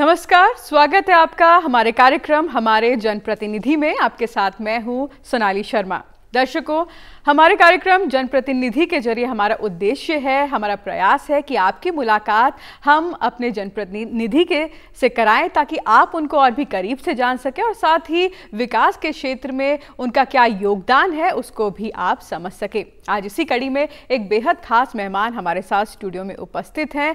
नमस्कार स्वागत है आपका हमारे कार्यक्रम हमारे जनप्रतिनिधि में आपके साथ मैं हूं सोनाली शर्मा दर्शकों हमारे कार्यक्रम जनप्रतिनिधि के जरिए हमारा उद्देश्य है हमारा प्रयास है कि आपकी मुलाकात हम अपने जनप्रतिनिधि के से कराएं ताकि आप उनको और भी करीब से जान सकें और साथ ही विकास के क्षेत्र में उनका क्या योगदान है उसको भी आप समझ सकें आज इसी कड़ी में एक बेहद खास मेहमान हमारे साथ स्टूडियो में उपस्थित हैं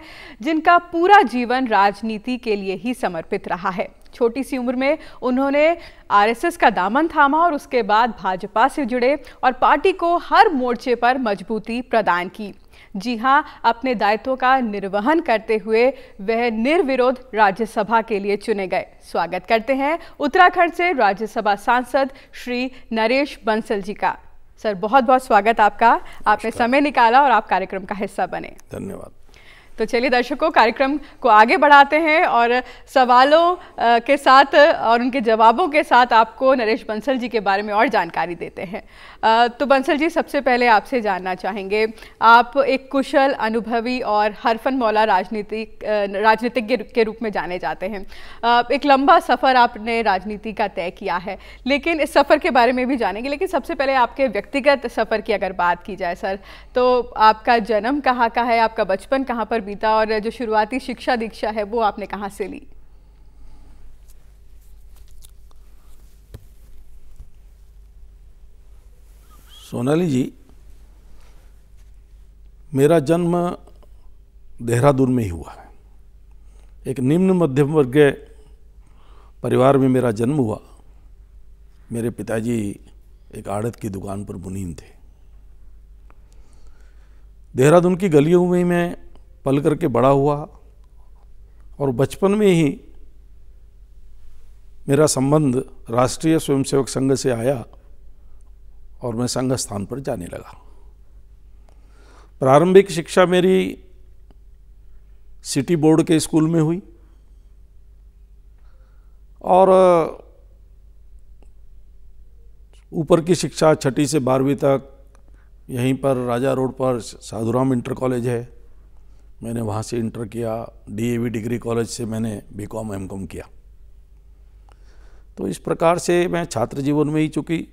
जिनका पूरा जीवन राजनीति के लिए ही समर्पित रहा है छोटी सी उम्र में उन्होंने आरएसएस का दामन थामा और उसके बाद भाजपा से जुड़े और पार्टी को हर मोर्चे पर मजबूती प्रदान की जी हाँ अपने दायित्वों का निर्वहन करते हुए वह निर्विरोध राज्यसभा के लिए चुने गए स्वागत करते हैं उत्तराखंड से राज्यसभा सांसद श्री नरेश बंसल जी का सर बहुत बहुत स्वागत आपका आपने समय निकाला और आप कार्यक्रम का हिस्सा बने धन्यवाद तो चलिए दर्शकों कार्यक्रम को आगे बढ़ाते हैं और सवालों के साथ और उनके जवाबों के साथ आपको नरेश बंसल जी के बारे में और जानकारी देते हैं तो बंसल जी सबसे पहले आपसे जानना चाहेंगे आप एक कुशल अनुभवी और हरफन मौला राजनीतिक राजनीतिज्ञ के रूप में जाने जाते हैं एक लंबा सफ़र आपने राजनीति का तय किया है लेकिन इस सफ़र के बारे में भी जानेंगे लेकिन सबसे पहले आपके व्यक्तिगत सफ़र की अगर बात की जाए सर तो आपका जन्म कहाँ का है आपका बचपन कहाँ पर पर बीता और जो शुरुआती शिक्षा दीक्षा है वो आपने कहाँ से ली सोनाली जी मेरा जन्म देहरादून में ही हुआ है एक निम्न मध्यम वर्ग परिवार में मेरा जन्म हुआ मेरे पिताजी एक आड़त की दुकान पर मुनीम थे देहरादून की गलियों में मैं पल करके बड़ा हुआ और बचपन में ही मेरा संबंध राष्ट्रीय स्वयंसेवक संघ से आया और मैं संघ स्थान पर जाने लगा प्रारंभिक शिक्षा मेरी सिटी बोर्ड के स्कूल में हुई और ऊपर की शिक्षा छठी से बारहवीं तक यहीं पर राजा रोड पर साधुराम इंटर कॉलेज है मैंने वहाँ से इंटर किया डीएवी डिग्री कॉलेज से मैंने बीकॉम एमकॉम किया तो इस प्रकार से मैं छात्र जीवन में ही चुकी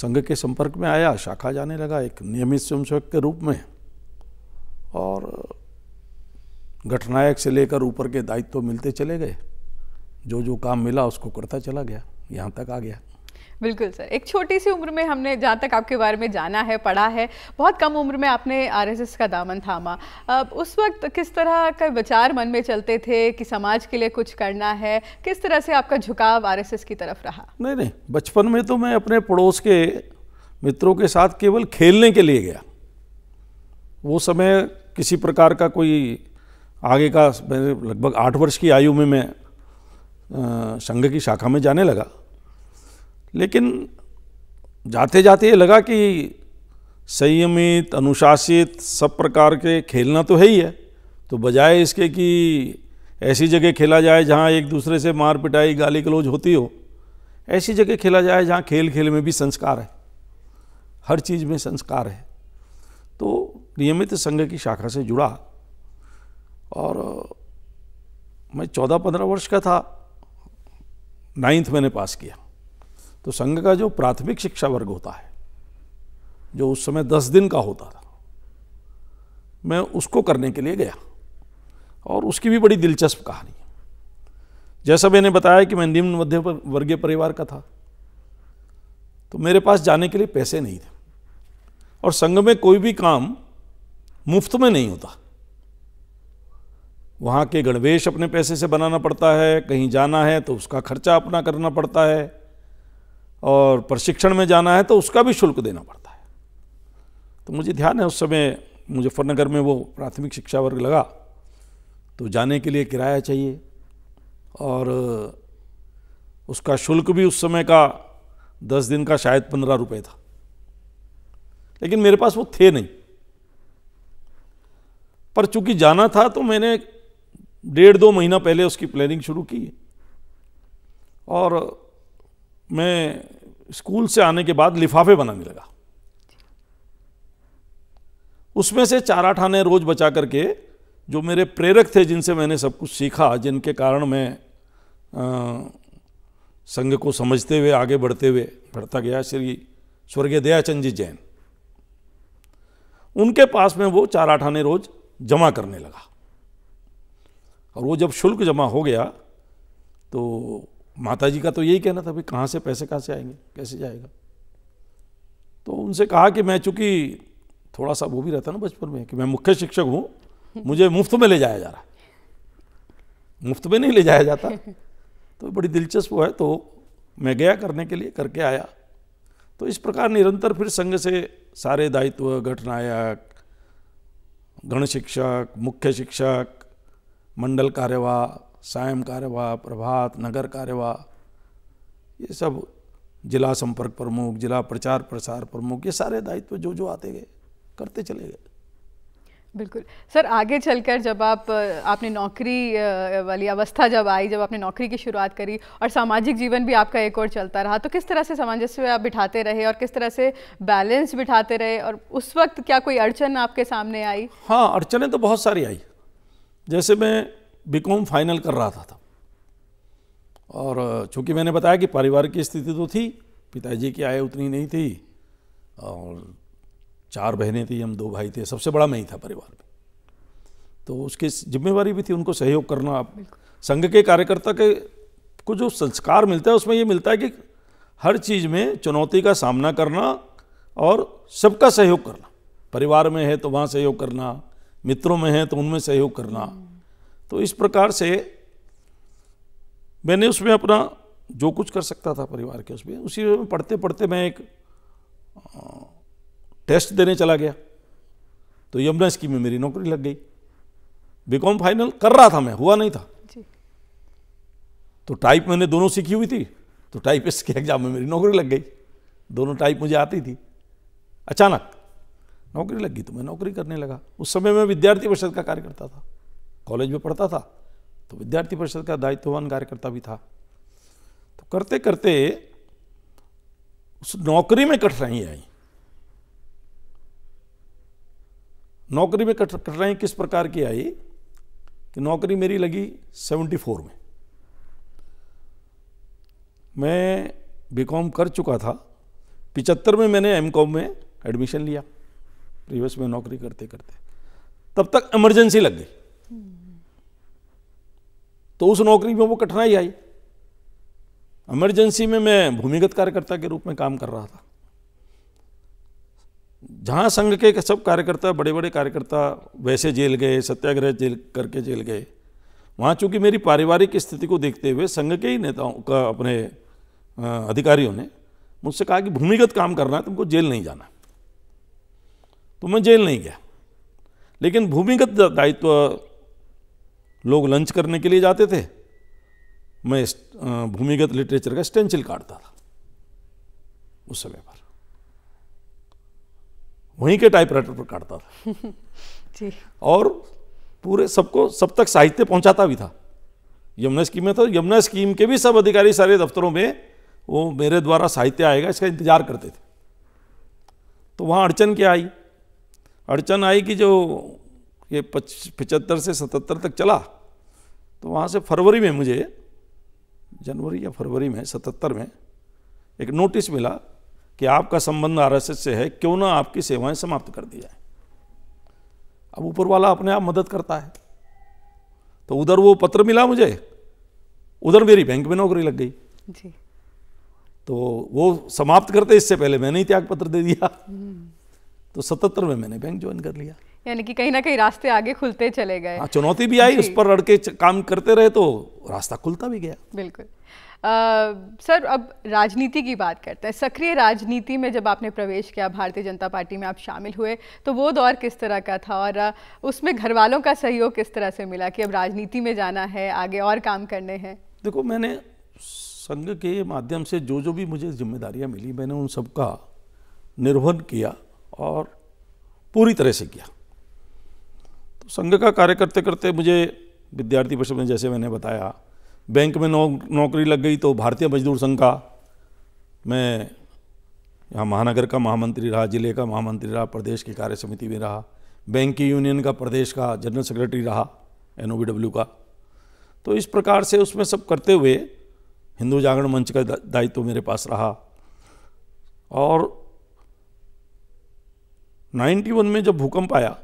संघ के संपर्क में आया शाखा जाने लगा एक नियमित स्वयंसेवक के रूप में और घटनायक से लेकर ऊपर के दायित्व मिलते चले गए जो जो काम मिला उसको करता चला गया यहाँ तक आ गया बिल्कुल सर एक छोटी सी उम्र में हमने जहाँ तक आपके बारे में जाना है पढ़ा है बहुत कम उम्र में आपने आरएसएस का दामन थामा अब उस वक्त किस तरह का विचार मन में चलते थे कि समाज के लिए कुछ करना है किस तरह से आपका झुकाव आरएसएस की तरफ रहा नहीं नहीं बचपन में तो मैं अपने पड़ोस के मित्रों के साथ केवल खेलने के लिए गया वो समय किसी प्रकार का कोई आगे का लगभग आठ वर्ष की आयु में मैं संघ की शाखा में जाने लगा लेकिन जाते जाते ये लगा कि संयमित अनुशासित सब प्रकार के खेलना तो है ही है तो बजाय इसके कि ऐसी जगह खेला जाए जहाँ एक दूसरे से मार पिटाई गाली गलौज होती हो ऐसी जगह खेला जाए जहाँ खेल खेल में भी संस्कार है हर चीज़ में संस्कार है तो नियमित संघ की शाखा से जुड़ा और मैं चौदह पंद्रह वर्ष का था नाइन्थ मैंने पास किया तो संघ का जो प्राथमिक शिक्षा वर्ग होता है जो उस समय दस दिन का होता था मैं उसको करने के लिए गया और उसकी भी बड़ी दिलचस्प कहानी है जैसा मैंने बताया कि मैं निम्न मध्य वर्गीय परिवार का था तो मेरे पास जाने के लिए पैसे नहीं थे और संघ में कोई भी काम मुफ्त में नहीं होता वहाँ के गणवेश अपने पैसे से बनाना पड़ता है कहीं जाना है तो उसका खर्चा अपना करना पड़ता है और प्रशिक्षण में जाना है तो उसका भी शुल्क देना पड़ता है तो मुझे ध्यान है उस समय मुजफ्फरनगर में वो प्राथमिक शिक्षा वर्ग लगा तो जाने के लिए किराया चाहिए और उसका शुल्क भी उस समय का दस दिन का शायद पंद्रह रुपये था लेकिन मेरे पास वो थे नहीं पर चूंकि जाना था तो मैंने डेढ़ दो महीना पहले उसकी प्लानिंग शुरू की और मैं स्कूल से आने के बाद लिफाफे बनाने लगा उसमें से चारा ठाने रोज बचा करके जो मेरे प्रेरक थे जिनसे मैंने सब कुछ सीखा जिनके कारण मैं आ, संघ को समझते हुए आगे बढ़ते हुए बढ़ता गया श्री स्वर्गीय दयाचंद जी जैन उनके पास में वो चार आठ रोज जमा करने लगा और वो जब शुल्क जमा हो गया तो माता जी का तो यही कहना था भाई कहाँ से पैसे कहाँ से आएंगे कैसे जाएगा तो उनसे कहा कि मैं चूंकि थोड़ा सा वो भी रहता ना बचपन में कि मैं मुख्य शिक्षक हूँ मुझे मुफ्त में ले जाया जा रहा मुफ्त में नहीं ले जाया जाता तो बड़ी दिलचस्प है तो मैं गया करने के लिए करके आया तो इस प्रकार निरंतर फिर संघ से सारे दायित्व घटनायक गण शिक्षक मुख्य शिक्षक मंडल कार्यवाह सायं कार्यवाह प्रभात नगर कार्यवाह ये सब जिला संपर्क प्रमुख जिला प्रचार प्रसार प्रमुख ये सारे दायित्व जो जो आते गए करते चले गए बिल्कुल सर आगे चलकर जब आप आपने नौकरी वाली अवस्था जब आई जब आपने नौकरी की शुरुआत करी और सामाजिक जीवन भी आपका एक और चलता रहा तो किस तरह से सामंजस्य आप बिठाते रहे और किस तरह से बैलेंस बिठाते रहे और उस वक्त क्या कोई अड़चन आपके सामने आई हाँ अड़चने तो बहुत सारी आई जैसे मैं बीकॉम फाइनल कर रहा था तब और चूंकि मैंने बताया कि परिवार की स्थिति तो थी पिताजी की आय उतनी नहीं थी और चार बहनें थी हम दो भाई थे सबसे बड़ा मैं ही था परिवार में तो उसकी जिम्मेवारी भी थी उनको सहयोग करना आप संघ के कार्यकर्ता के को जो संस्कार मिलता है उसमें ये मिलता है कि हर चीज़ में चुनौती का सामना करना और सबका सहयोग करना परिवार में है तो वहाँ सहयोग करना मित्रों में है तो उनमें सहयोग करना तो इस प्रकार से मैंने उसमें अपना जो कुछ कर सकता था परिवार के उसमें उसी में पढ़ते पढ़ते मैं एक टेस्ट देने चला गया तो यमुना स्कीम में मेरी नौकरी लग गई बीकॉम फाइनल कर रहा था मैं हुआ नहीं था तो टाइप मैंने दोनों सीखी हुई थी तो टाइप के एग्जाम में मेरी नौकरी लग गई दोनों टाइप मुझे आती थी अचानक नौकरी लग गई तो मैं नौकरी करने लगा उस समय मैं विद्यार्थी परिषद का कार्यकर्ता था कॉलेज में पढ़ता था तो विद्यार्थी परिषद का दायित्ववान कार्यकर्ता भी था तो करते करते उस नौकरी में कठिनाई आई नौकरी में कठिनाई किस प्रकार की आई कि नौकरी मेरी लगी 74 में मैं बीकॉम कर चुका था पिचहत्तर में मैंने एमकॉम में एडमिशन लिया प्रीवियस में नौकरी करते करते तब तक इमरजेंसी लग गई तो उस नौकरी में वो कठिनाई आई इमरजेंसी में मैं भूमिगत कार्यकर्ता के रूप में काम कर रहा था जहाँ संघ के सब कार्यकर्ता बड़े बड़े कार्यकर्ता वैसे जेल गए सत्याग्रह जेल करके जेल गए वहां चूंकि मेरी पारिवारिक स्थिति को देखते हुए संघ के ही नेताओं का अपने अधिकारियों ने मुझसे कहा कि भूमिगत काम करना है तुमको जेल नहीं जाना तो मैं जेल नहीं गया लेकिन भूमिगत दायित्व लोग लंच करने के लिए जाते थे मैं भूमिगत लिटरेचर का स्टेंसिल काटता था उस समय पर वहीं के टाइपराइटर पर काटता था जी। और पूरे सबको सब तक साहित्य पहुंचाता भी था यमुना स्कीम में था यमुना स्कीम के भी सब अधिकारी सारे दफ्तरों में वो मेरे द्वारा साहित्य आएगा इसका इंतजार करते थे तो वहाँ अड़चन क्या आई अड़चन आई कि जो ये पच से सतहत्तर तक चला तो वहाँ से फरवरी में मुझे जनवरी या फरवरी में सतहत्तर में एक नोटिस मिला कि आपका संबंध आरएसएस से है क्यों ना आपकी सेवाएं समाप्त कर दी जाए अब ऊपर वाला अपने आप मदद करता है तो उधर वो पत्र मिला मुझे उधर मेरी बैंक में नौकरी लग गई जी तो वो समाप्त करते इससे पहले मैंने ही त्याग पत्र दे दिया हम्म। तो सतहत्तर में मैंने बैंक ज्वाइन कर लिया यानी कि कहीं ना कहीं रास्ते आगे खुलते चले गए हाँ, चुनौती भी आई उस पर लड़के काम करते रहे तो रास्ता खुलता भी गया बिल्कुल आ, सर अब राजनीति की बात करते हैं सक्रिय राजनीति में जब आपने प्रवेश किया भारतीय जनता पार्टी में आप शामिल हुए तो वो दौर किस तरह का था और उसमें घर वालों का सहयोग किस तरह से मिला कि अब राजनीति में जाना है आगे और काम करने हैं देखो मैंने संघ के माध्यम से जो जो भी मुझे जिम्मेदारियाँ मिली मैंने उन सबका निर्वहन किया और पूरी तरह से किया तो संघ का कार्य करते करते मुझे विद्यार्थी परिषद में जैसे मैंने बताया बैंक में नौ, नौकरी लग गई तो भारतीय मजदूर संघ का मैं यहाँ महानगर का महामंत्री रहा जिले का महामंत्री रहा प्रदेश की कार्य समिति में रहा बैंक की यूनियन का प्रदेश का जनरल सेक्रेटरी रहा एन का तो इस प्रकार से उसमें सब करते हुए हिंदू जागरण मंच का दायित्व तो मेरे पास रहा और 91 में जब भूकंप आया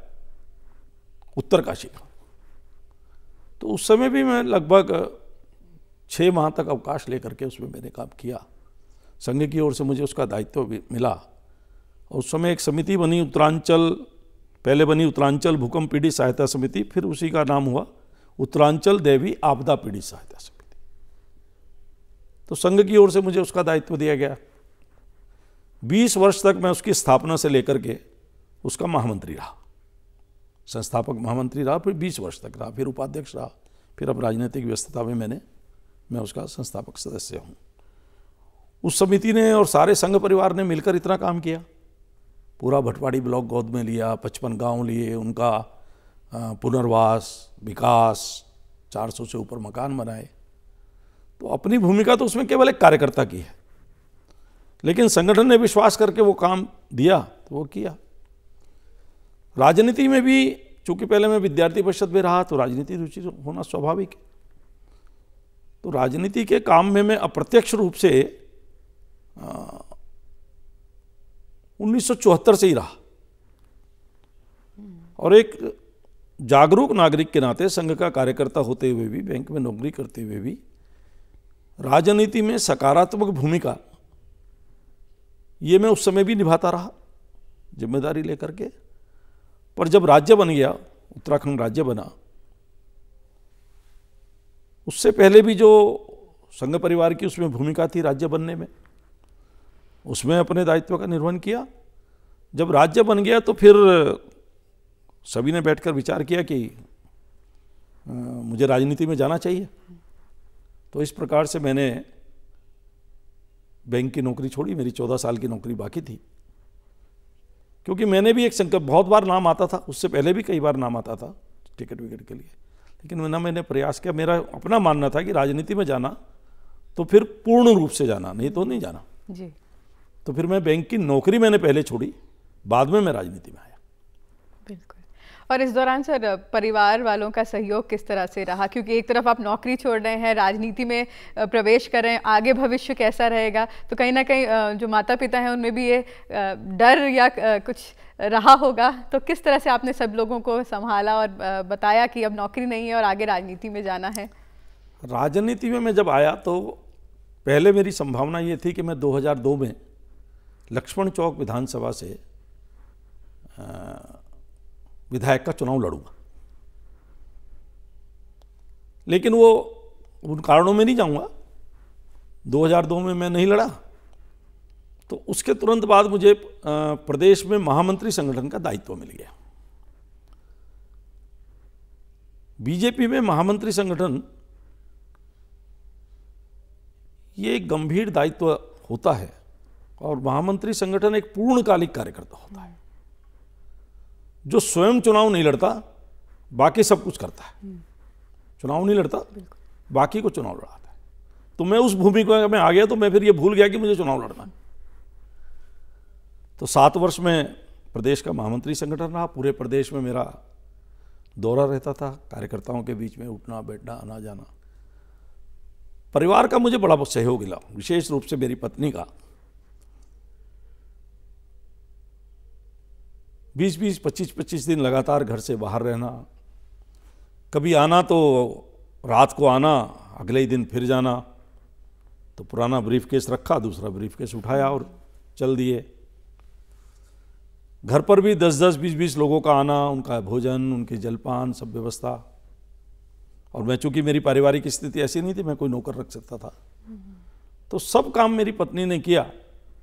उत्तरकाशी का तो उस समय भी मैं लगभग छः माह तक अवकाश लेकर के उसमें मैंने काम किया संघ की ओर से मुझे उसका दायित्व भी मिला और उस समय एक समिति बनी उत्तरांचल पहले बनी उत्तरांचल भूकंप पीड़ित सहायता समिति फिर उसी का नाम हुआ उत्तरांचल देवी आपदा पीड़ित सहायता समिति तो संघ की ओर से मुझे उसका दायित्व दिया गया 20 वर्ष तक मैं उसकी स्थापना से लेकर के उसका महामंत्री रहा संस्थापक महामंत्री रहा फिर बीस वर्ष तक रहा फिर उपाध्यक्ष रहा फिर अब राजनीतिक व्यस्तता में मैंने मैं उसका संस्थापक सदस्य हूँ उस समिति ने और सारे संघ परिवार ने मिलकर इतना काम किया पूरा भटवाड़ी ब्लॉक गोद में लिया पचपन गांव लिए उनका पुनर्वास विकास 400 से ऊपर मकान बनाए तो अपनी भूमिका तो उसमें केवल एक कार्यकर्ता की है लेकिन संगठन ने विश्वास करके वो काम दिया तो वो किया राजनीति में भी चूंकि पहले मैं विद्यार्थी परिषद में रहा तो राजनीति रुचि होना स्वाभाविक है तो राजनीति के काम में मैं अप्रत्यक्ष रूप से उन्नीस से ही रहा और एक जागरूक नागरिक के नाते संघ का कार्यकर्ता होते हुए भी बैंक में नौकरी करते हुए भी राजनीति में सकारात्मक भूमिका ये मैं उस समय भी निभाता रहा जिम्मेदारी लेकर के पर जब राज्य बन गया उत्तराखंड राज्य बना उससे पहले भी जो संघ परिवार की उसमें भूमिका थी राज्य बनने में उसमें अपने दायित्व का निर्वहन किया जब राज्य बन गया तो फिर सभी ने बैठकर विचार किया कि मुझे राजनीति में जाना चाहिए तो इस प्रकार से मैंने बैंक की नौकरी छोड़ी मेरी चौदह साल की नौकरी बाकी थी क्योंकि मैंने भी एक संकल्प बहुत बार नाम आता था उससे पहले भी कई बार नाम आता था टिकट विकेट के लिए लेकिन ना मैंने प्रयास किया मेरा अपना मानना था कि राजनीति में जाना तो फिर पूर्ण रूप से जाना नहीं तो नहीं जाना जी तो फिर मैं बैंक की नौकरी मैंने पहले छोड़ी बाद में मैं राजनीति में आया बिल्कुल और इस दौरान सर परिवार वालों का सहयोग किस तरह से रहा क्योंकि एक तरफ आप नौकरी छोड़ रहे हैं राजनीति में प्रवेश कर रहे हैं आगे भविष्य कैसा रहेगा तो कहीं ना कहीं जो माता पिता हैं उनमें भी ये डर या कुछ रहा होगा तो किस तरह से आपने सब लोगों को संभाला और बताया कि अब नौकरी नहीं है और आगे राजनीति में जाना है राजनीति में मैं जब आया तो पहले मेरी संभावना ये थी कि मैं 2002 में लक्ष्मण चौक विधानसभा से विधायक का चुनाव लड़ूंगा लेकिन वो उन कारणों में नहीं जाऊंगा 2002 में मैं नहीं लड़ा तो उसके तुरंत बाद मुझे प्रदेश में महामंत्री संगठन का दायित्व मिल गया बीजेपी में महामंत्री संगठन ये एक गंभीर दायित्व होता है और महामंत्री संगठन एक पूर्णकालिक कार्यकर्ता होता है जो स्वयं चुनाव नहीं लड़ता बाकी सब कुछ करता है हम्म। चुनाव नहीं लड़ता बाकी को चुनाव लड़ाता है तो मैं उस भूमि को मैं आ गया तो मैं फिर ये भूल गया कि मुझे चुनाव लड़ना है तो सात वर्ष में प्रदेश का महामंत्री संगठन रहा पूरे प्रदेश में मेरा दौरा रहता था कार्यकर्ताओं के बीच में उठना बैठना आना जाना परिवार का मुझे बड़ा सहयोग मिला विशेष रूप से मेरी पत्नी का बीस बीस पच्चीस पच्चीस दिन लगातार घर से बाहर रहना कभी आना तो रात को आना अगले ही दिन फिर जाना तो पुराना ब्रीफ केस रखा दूसरा ब्रीफ केस उठाया और चल दिए घर पर भी दस दस बीस बीस लोगों का आना उनका भोजन उनके जलपान सब व्यवस्था और मैं चूंकि मेरी पारिवारिक स्थिति ऐसी नहीं थी मैं कोई नौकर रख सकता था तो सब काम मेरी पत्नी ने किया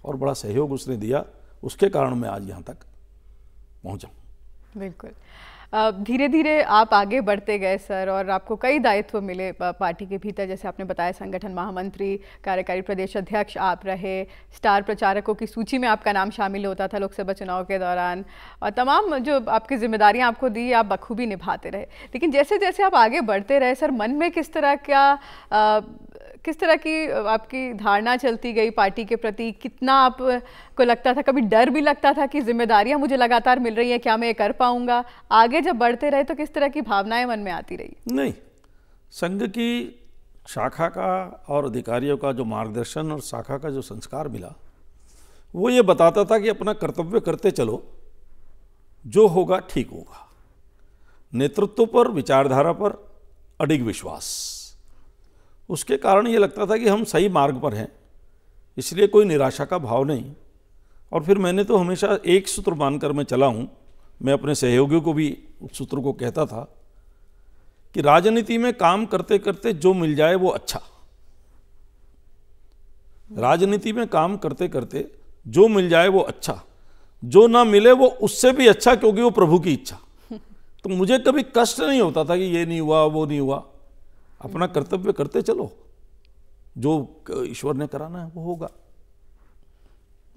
और बड़ा सहयोग उसने दिया उसके कारण मैं आज यहाँ तक पहुंचा बिल्कुल धीरे धीरे आप आगे बढ़ते गए सर और आपको कई दायित्व मिले पार्टी के भीतर जैसे आपने बताया संगठन महामंत्री कार्यकारी प्रदेश अध्यक्ष आप रहे स्टार प्रचारकों की सूची में आपका नाम शामिल होता था लोकसभा चुनाव के दौरान और तमाम जो आपकी जिम्मेदारियां आपको दी आप बखूबी निभाते रहे लेकिन जैसे जैसे आप आगे बढ़ते रहे सर मन में किस तरह का किस तरह की आपकी धारणा चलती गई पार्टी के प्रति कितना आप को लगता था कभी डर भी लगता था कि जिम्मेदारियां मुझे लगातार मिल रही हैं क्या मैं ये कर पाऊंगा आगे जब बढ़ते रहे तो किस तरह की भावनाएं मन में आती रही नहीं संघ की शाखा का और अधिकारियों का जो मार्गदर्शन और शाखा का जो संस्कार मिला वो ये बताता था कि अपना कर्तव्य करते चलो जो होगा ठीक होगा नेतृत्व पर विचारधारा पर अडिग विश्वास उसके कारण ये लगता था कि हम सही मार्ग पर हैं इसलिए कोई निराशा का भाव नहीं और फिर मैंने तो हमेशा एक सूत्र मानकर मैं चला हूँ मैं अपने सहयोगियों को भी उस सूत्र को कहता था कि राजनीति में काम करते करते जो मिल जाए वो अच्छा राजनीति में काम करते करते जो मिल जाए वो अच्छा जो ना मिले वो उससे भी अच्छा क्योंकि वो प्रभु की इच्छा तो मुझे कभी कष्ट नहीं होता था कि ये नहीं हुआ वो नहीं हुआ अपना कर्तव्य करते चलो जो ईश्वर ने कराना है वो होगा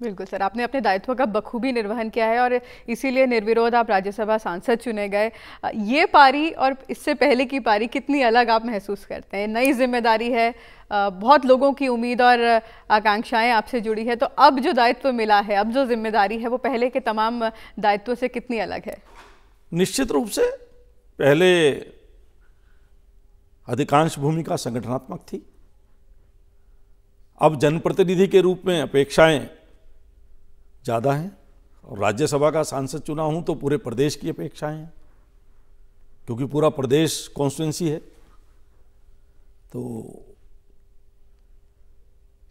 बिल्कुल सर आपने अपने दायित्व का बखूबी निर्वहन किया है और इसीलिए निर्विरोध आप राज्यसभा सांसद चुने गए ये पारी और इससे पहले की पारी कितनी अलग आप महसूस करते हैं नई जिम्मेदारी है बहुत लोगों की उम्मीद और आकांक्षाएं आपसे जुड़ी है तो अब जो दायित्व मिला है अब जो जिम्मेदारी है वो पहले के तमाम दायित्व से कितनी अलग है निश्चित रूप से पहले अधिकांश भूमिका संगठनात्मक थी अब जनप्रतिनिधि के रूप में अपेक्षाएं ज़्यादा हैं और राज्यसभा का सांसद चुना हूं तो पूरे प्रदेश की अपेक्षाएं हैं क्योंकि पूरा प्रदेश कॉन्स्टिटेंसी है तो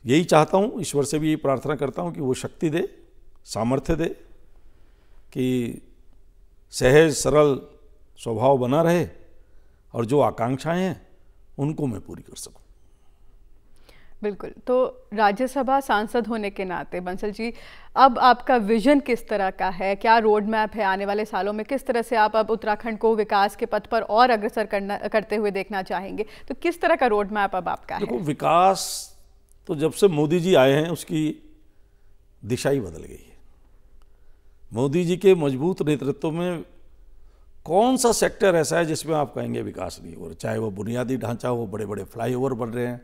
यही चाहता हूं ईश्वर से भी यही प्रार्थना करता हूं कि वो शक्ति दे सामर्थ्य दे कि सहज सरल स्वभाव बना रहे और जो आकांक्षाएं हैं उनको मैं पूरी कर सकूं बिल्कुल तो राज्यसभा सांसद होने के नाते बंसल जी अब आपका विजन किस तरह का है क्या रोड मैप है आने वाले सालों में किस तरह से आप अब उत्तराखंड को विकास के पथ पर और अग्रसर करना करते हुए देखना चाहेंगे तो किस तरह का रोड मैप अब आपका देखो है? विकास तो जब से मोदी जी आए हैं उसकी दिशा ही बदल गई है मोदी जी के मजबूत नेतृत्व में कौन सा सेक्टर ऐसा है जिसमें आप कहेंगे विकास नहीं हो रहा चाहे वो बुनियादी ढांचा हो बड़े बड़े फ्लाईओवर बन रहे हैं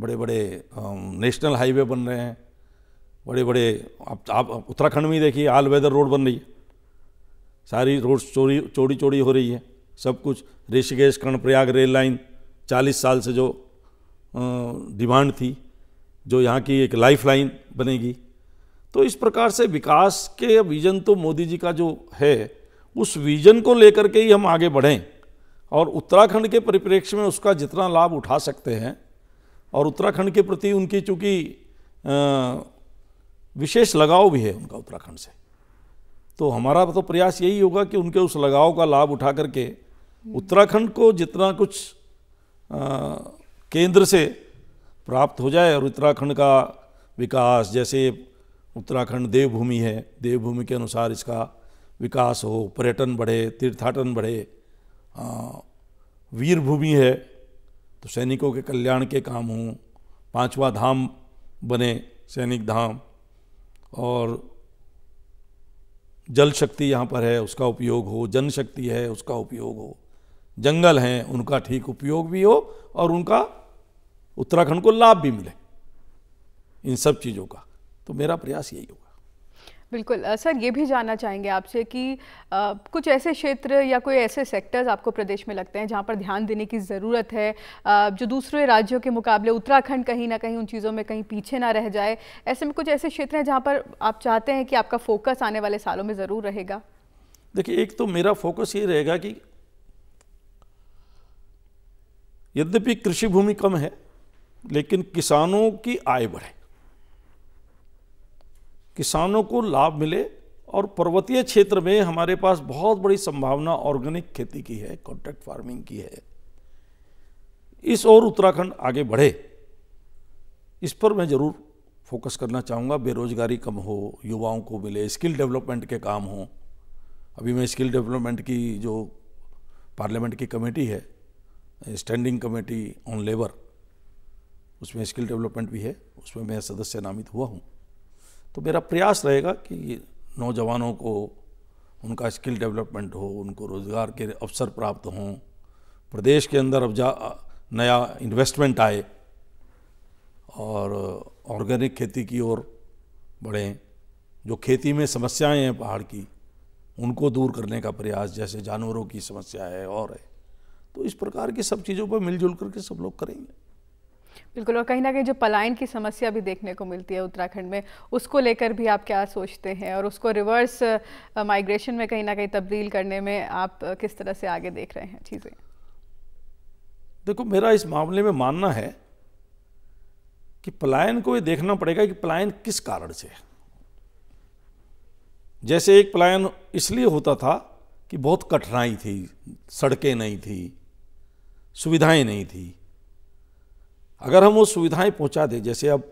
बड़े बड़े नेशनल हाईवे बन रहे हैं बड़े बड़े आप आप उत्तराखंड में ही देखिए ऑल वेदर रोड बन रही है सारी रोड चोरी चोरी चोरी हो रही है सब कुछ ऋषिकेश कर्णप्रयाग रेल लाइन 40 साल से जो डिमांड थी जो यहाँ की एक लाइफ लाइन बनेगी तो इस प्रकार से विकास के विजन तो मोदी जी का जो है उस विजन को लेकर के ही हम आगे बढ़ें और उत्तराखंड के परिप्रेक्ष्य में उसका जितना लाभ उठा सकते हैं और उत्तराखंड के प्रति उनकी चूँकि विशेष लगाव भी है उनका उत्तराखंड से तो हमारा तो प्रयास यही होगा कि उनके उस लगाव का लाभ उठा करके उत्तराखंड को जितना कुछ आ, केंद्र से प्राप्त हो जाए और उत्तराखंड का विकास जैसे उत्तराखंड देवभूमि है देवभूमि के अनुसार इसका विकास हो पर्यटन बढ़े तीर्थाटन बढ़े वीर भूमि है तो सैनिकों के कल्याण के काम हों पांचवा धाम बने सैनिक धाम और जल शक्ति यहाँ पर है उसका उपयोग हो जन शक्ति है उसका उपयोग हो जंगल हैं उनका ठीक उपयोग भी हो और उनका उत्तराखंड को लाभ भी मिले इन सब चीज़ों का तो मेरा प्रयास यही होगा बिल्कुल सर ये भी जानना चाहेंगे आपसे कि आ, कुछ ऐसे क्षेत्र या कोई ऐसे सेक्टर्स आपको प्रदेश में लगते हैं जहाँ पर ध्यान देने की ज़रूरत है आ, जो दूसरे राज्यों के मुकाबले उत्तराखंड कहीं ना कहीं उन चीज़ों में कहीं पीछे ना रह जाए ऐसे में कुछ ऐसे क्षेत्र हैं जहाँ पर आप चाहते हैं कि आपका फोकस आने वाले सालों में ज़रूर रहेगा देखिए एक तो मेरा फोकस ये रहेगा कि यद्यपि कृषि भूमि कम है लेकिन किसानों की आय बढ़े किसानों को लाभ मिले और पर्वतीय क्षेत्र में हमारे पास बहुत बड़ी संभावना ऑर्गेनिक खेती की है कॉन्ट्रैक्ट फार्मिंग की है इस ओर उत्तराखंड आगे बढ़े इस पर मैं ज़रूर फोकस करना चाहूँगा बेरोजगारी कम हो युवाओं को मिले स्किल डेवलपमेंट के काम हों अभी मैं स्किल डेवलपमेंट की जो पार्लियामेंट की कमेटी है स्टैंडिंग कमेटी ऑन लेबर उसमें स्किल डेवलपमेंट भी है उसमें मैं सदस्य नामित हुआ हूँ तो मेरा प्रयास रहेगा कि नौजवानों को उनका स्किल डेवलपमेंट हो उनको रोज़गार के अवसर प्राप्त हों प्रदेश के अंदर अब जा नया इन्वेस्टमेंट आए और ऑर्गेनिक खेती की ओर बढ़ें जो खेती में समस्याएं हैं पहाड़ की उनको दूर करने का प्रयास जैसे जानवरों की समस्या है और है तो इस प्रकार की सब चीज़ों पर मिलजुल करके सब लोग करेंगे बिल्कुल और कहीं ना कहीं जो पलायन की समस्या भी देखने को मिलती है उत्तराखंड में उसको लेकर भी आप क्या सोचते हैं और उसको रिवर्स माइग्रेशन में कहीं ना कहीं तब्दील करने में आप किस तरह से आगे देख रहे हैं चीज़ें देखो मेरा इस मामले में मानना है कि पलायन को ये देखना पड़ेगा कि पलायन किस कारण से जैसे एक पलायन इसलिए होता था कि बहुत कठिनाई थी सड़कें नहीं थी सुविधाएं नहीं थी अगर हम वो सुविधाएं पहुंचा दें जैसे अब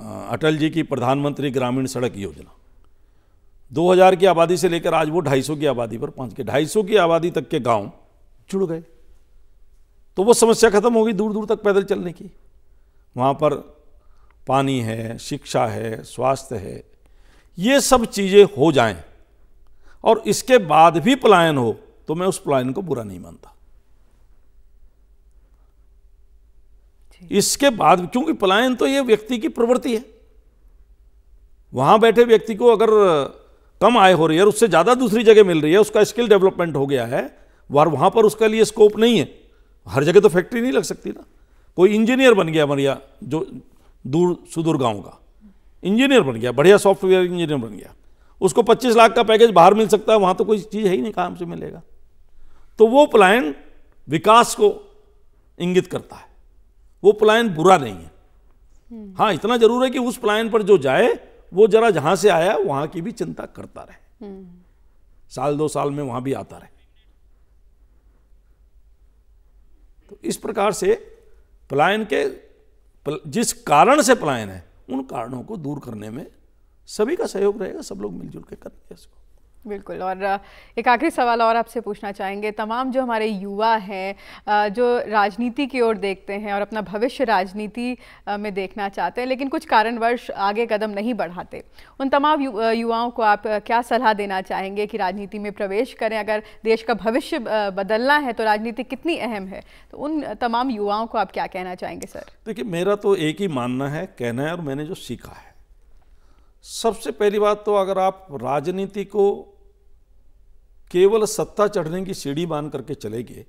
अटल जी की प्रधानमंत्री ग्रामीण सड़क योजना 2000 की आबादी से लेकर आज वो 250 की आबादी पर पहुंच गए 250 की आबादी तक के गांव जुड़ गए तो वो समस्या खत्म होगी दूर दूर तक पैदल चलने की वहाँ पर पानी है शिक्षा है स्वास्थ्य है ये सब चीज़ें हो जाएं और इसके बाद भी पलायन हो तो मैं उस पलायन को बुरा नहीं मानता इसके बाद क्योंकि पलायन तो ये व्यक्ति की प्रवृत्ति है वहां बैठे व्यक्ति को अगर कम आय हो रही है और उससे ज़्यादा दूसरी जगह मिल रही है उसका स्किल डेवलपमेंट हो गया है और वहां पर उसके लिए स्कोप नहीं है हर जगह तो फैक्ट्री नहीं लग सकती ना कोई इंजीनियर बन गया मरिया जो दूर सुदूर गांव का इंजीनियर बन गया बढ़िया सॉफ्टवेयर इंजीनियर बन गया उसको 25 लाख का पैकेज बाहर मिल सकता है वहां तो कोई चीज़ है ही नहीं काम से मिलेगा तो वो प्लान विकास को इंगित करता है वो पलायन बुरा नहीं है हम्म। हाँ इतना जरूर है कि उस पलायन पर जो जाए वो जरा जहां से आया वहां की भी चिंता करता रहे हम्म। साल दो साल में वहां भी आता रहे तो इस प्रकार से पलायन के पल, जिस कारण से पलायन है उन कारणों को दूर करने में सभी का सहयोग रहेगा सब लोग मिलजुल के करेंगे इसको बिल्कुल और एक आखिरी सवाल और आपसे पूछना चाहेंगे तमाम जो हमारे युवा हैं जो राजनीति की ओर देखते हैं और अपना भविष्य राजनीति में देखना चाहते हैं लेकिन कुछ कारणवश आगे कदम नहीं बढ़ाते उन तमाम यु, युवाओं को आप क्या सलाह देना चाहेंगे कि राजनीति में प्रवेश करें अगर देश का भविष्य बदलना है तो राजनीति कितनी अहम है तो उन तमाम युवाओं को आप क्या कहना चाहेंगे सर देखिए मेरा तो एक ही मानना है कहना है और मैंने जो सीखा है सबसे पहली बात तो अगर आप राजनीति को केवल सत्ता चढ़ने की सीढ़ी मान करके चले गए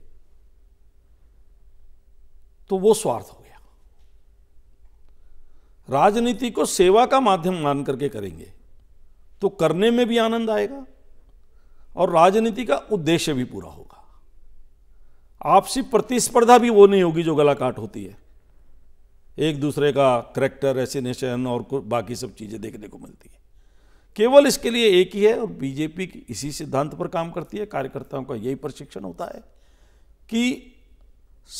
तो वो स्वार्थ हो गया राजनीति को सेवा का माध्यम मान करके करेंगे तो करने में भी आनंद आएगा और राजनीति का उद्देश्य भी पूरा होगा आपसी प्रतिस्पर्धा भी वो नहीं होगी जो गला काट होती है एक दूसरे का करेक्टर एसिनेशन और बाकी सब चीज़ें देखने को मिलती है केवल इसके लिए एक ही है और बीजेपी इसी सिद्धांत पर काम करती है कार्यकर्ताओं का यही प्रशिक्षण होता है कि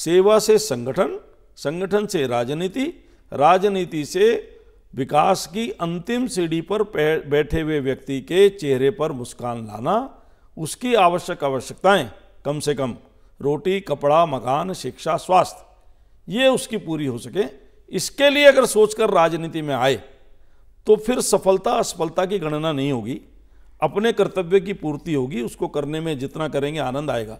सेवा से संगठन संगठन से राजनीति राजनीति से विकास की अंतिम सीढ़ी पर बैठे हुए व्यक्ति के चेहरे पर मुस्कान लाना उसकी आवश्यक आवश्यकताएं कम से कम रोटी कपड़ा मकान शिक्षा स्वास्थ्य ये उसकी पूरी हो सके इसके लिए अगर सोचकर राजनीति में आए तो फिर सफलता असफलता की गणना नहीं होगी अपने कर्तव्य की पूर्ति होगी उसको करने में जितना करेंगे आनंद आएगा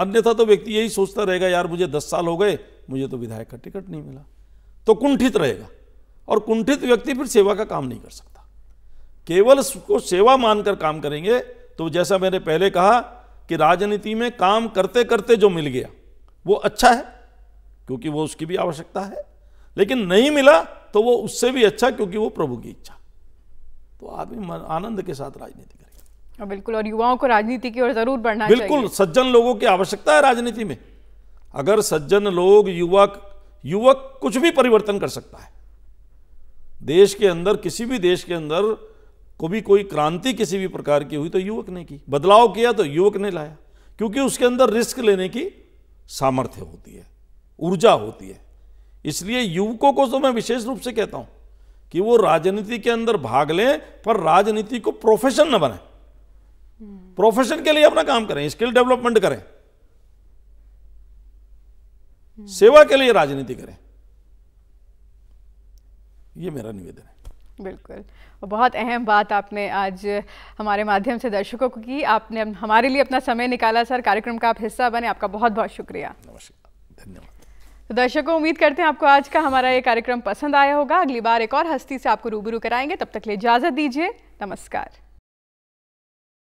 अन्यथा तो व्यक्ति यही सोचता रहेगा यार मुझे दस साल हो गए मुझे तो विधायक का टिकट नहीं मिला तो कुंठित रहेगा और कुंठित व्यक्ति फिर सेवा का काम नहीं कर सकता केवल उसको सेवा मानकर काम करेंगे तो जैसा मैंने पहले कहा कि राजनीति में काम करते करते जो मिल गया वो अच्छा है क्योंकि वो उसकी भी आवश्यकता है लेकिन नहीं मिला तो वो उससे भी अच्छा क्योंकि वो प्रभु की इच्छा तो आप आनंद के साथ राजनीति करेगा हाँ, बिल्कुल और युवाओं को राजनीति की ओर जरूर बढ़ना बिल्कुल सज्जन लोगों की आवश्यकता है राजनीति में अगर सज्जन लोग युवक युवक कुछ भी परिवर्तन कर सकता है देश के अंदर किसी भी देश के अंदर को भी कोई क्रांति किसी भी प्रकार की हुई तो युवक ने की बदलाव किया तो युवक ने लाया क्योंकि उसके अंदर रिस्क लेने की सामर्थ्य होती है ऊर्जा होती है इसलिए युवकों को तो मैं विशेष रूप से कहता हूं कि वो राजनीति के अंदर भाग लें पर राजनीति को प्रोफेशन न बनाए प्रोफेशन के लिए अपना काम करें स्किल डेवलपमेंट करें सेवा के लिए राजनीति करें ये मेरा निवेदन है बिल्कुल बहुत अहम बात आपने आज हमारे माध्यम से दर्शकों को की आपने हमारे लिए अपना समय निकाला सर कार्यक्रम का आप हिस्सा बने आपका बहुत बहुत शुक्रिया नमस्कार धन्यवाद तो दर्शकों उम्मीद करते हैं आपको आज का हमारा ये कार्यक्रम पसंद आया होगा अगली बार एक और हस्ती से आपको रूबरू कराएंगे तब तक ले इजाज़त दीजिए नमस्कार